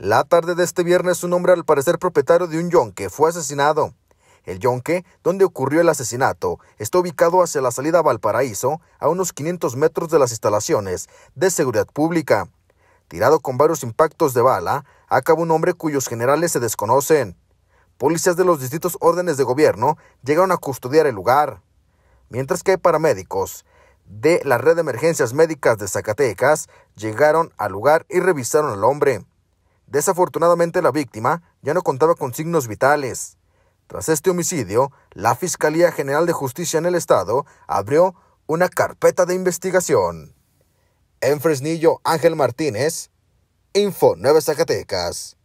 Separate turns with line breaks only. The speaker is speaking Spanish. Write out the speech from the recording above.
La tarde de este viernes, un hombre al parecer propietario de un yonque fue asesinado. El yonque, donde ocurrió el asesinato, está ubicado hacia la salida Valparaíso, a unos 500 metros de las instalaciones de seguridad pública. Tirado con varios impactos de bala, acaba un hombre cuyos generales se desconocen. Policías de los distintos órdenes de gobierno llegaron a custodiar el lugar. Mientras que paramédicos, de la Red de Emergencias Médicas de Zacatecas llegaron al lugar y revisaron al hombre. Desafortunadamente la víctima ya no contaba con signos vitales. Tras este homicidio, la Fiscalía General de Justicia en el Estado abrió una carpeta de investigación. En Fresnillo, Ángel Martínez, Info 9 Zacatecas.